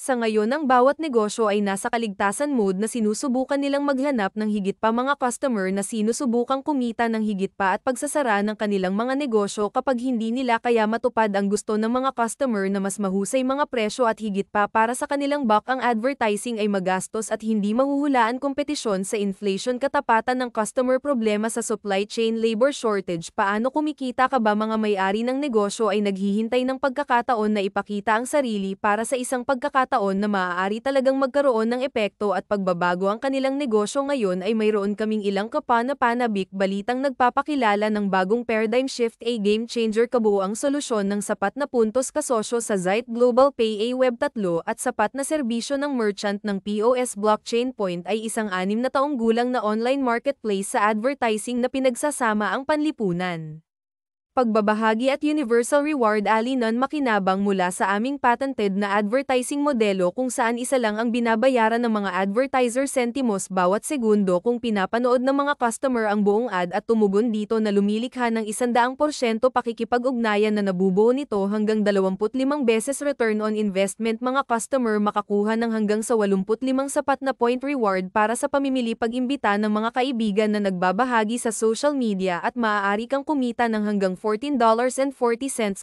Sa ngayon ang bawat negosyo ay nasa kaligtasan mode na sinusubukan nilang maghanap ng higit pa mga customer na sinusubukang kumita ng higit pa at pagsasara ng kanilang mga negosyo kapag hindi nila kaya matupad ang gusto ng mga customer na mas mahusay mga presyo at higit pa para sa kanilang buck ang advertising ay magastos at hindi mahuhulaan kompetisyon sa inflation katapatan ng customer problema sa supply chain labor shortage paano kumikita ka ba mga may-ari ng negosyo ay naghihintay ng pagkakataon na ipakita ang sarili para sa isang pagkakataon pagkakataon na maaari talagang magkaroon ng epekto at pagbabago ang kanilang negosyo ngayon ay mayroon kaming ilang kapana-panabik balitang nagpapakilala ng bagong paradigm shift a game changer kabuoang solusyon ng sapat na puntos kasosyo sa Zite Global Pay a Web 3 at sapat na serbisyo ng merchant ng POS Blockchain Point ay isang anim na taong gulang na online marketplace sa advertising na pinagsasama ang panlipunan pagbabahagi at universal reward alinon makinabang mula sa aming patented na advertising modelo kung saan isa lang ang binabayaran ng mga advertiser sentimos bawat segundo kung pinapanood ng mga customer ang buong ad at tumugon dito na lumilikha ng 100% pakikipag-ugnayan na nabubuo nito hanggang 25 beses return on investment mga customer makakuha ng hanggang sa 85 sapat na point reward para sa pamimili pag-imbita ng mga kaibigan na nagbabahagi sa social media at maaari kang kumita ng hanggang $14.40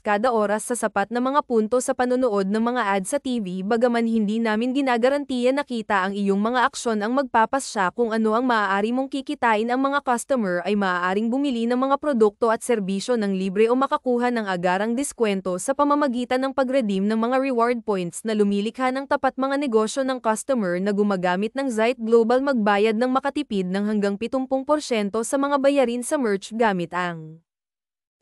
kada oras sa sapat na mga punto sa panonood ng mga ad sa TV bagaman hindi namin ginagarantiya nakita ang iyong mga aksyon ang magpapasya kung ano ang maaari mong kikitain ang mga customer ay maaaring bumili ng mga produkto at serbisyo ng libre o makakuha ng agarang diskwento sa pamamagitan ng pag-redeem ng mga reward points na lumilikha ng tapat mga negosyo ng customer na gumagamit ng Zite Global magbayad ng makatipid ng hanggang 70% sa mga bayarin sa merch gamit ang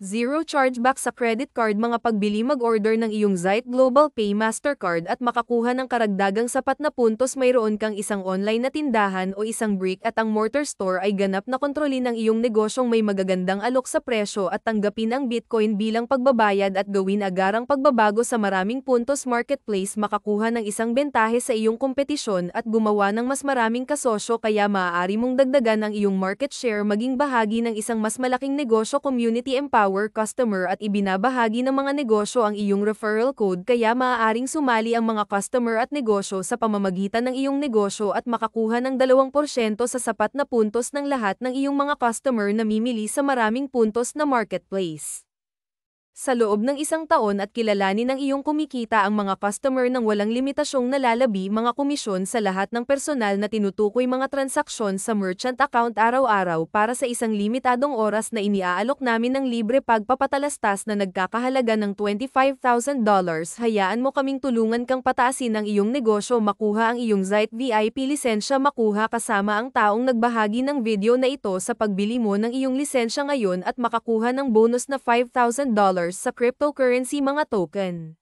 Zero chargeback sa credit card mga pagbili mag-order ng iyong Zite Global Pay Mastercard at makakuha ng karagdagang sapat na puntos mayroon kang isang online na tindahan o isang brick at ang mortar store ay ganap na kontrolin ng iyong negosyong may magagandang alok sa presyo at tanggapin ang Bitcoin bilang pagbabayad at gawin agarang pagbabago sa maraming puntos marketplace makakuha ng isang bentahe sa iyong kompetisyon at gumawa ng mas maraming kasosyo kaya maaari mong dagdagan ang iyong market share maging bahagi ng isang mas malaking negosyo community empowerment our customer at ibinabahagi ng mga negosyo ang iyong referral code kaya maaaring sumali ang mga customer at negosyo sa pamamagitan ng iyong negosyo at makakuha ng 2% sa sapat na puntos ng lahat ng iyong mga customer na mimili sa maraming puntos na marketplace sa loob ng isang taon at kilalanin ng iyong kumikita ang mga customer ng walang limitasyong nalalabi mga komisyon sa lahat ng personal na tinutukoy mga transaksyon sa merchant account araw-araw para sa isang limitadong oras na iniaalok namin ng libre pagpapatalastas na nagkakahalaga ng $25,000. Hayaan mo kaming tulungan kang pataasin ang iyong negosyo makuha ang iyong Zite VIP lisensya makuha kasama ang taong nagbahagi ng video na ito sa pagbili mo ng iyong lisensya ngayon at makakuha ng bonus na $5,000 sa cryptocurrency mga token.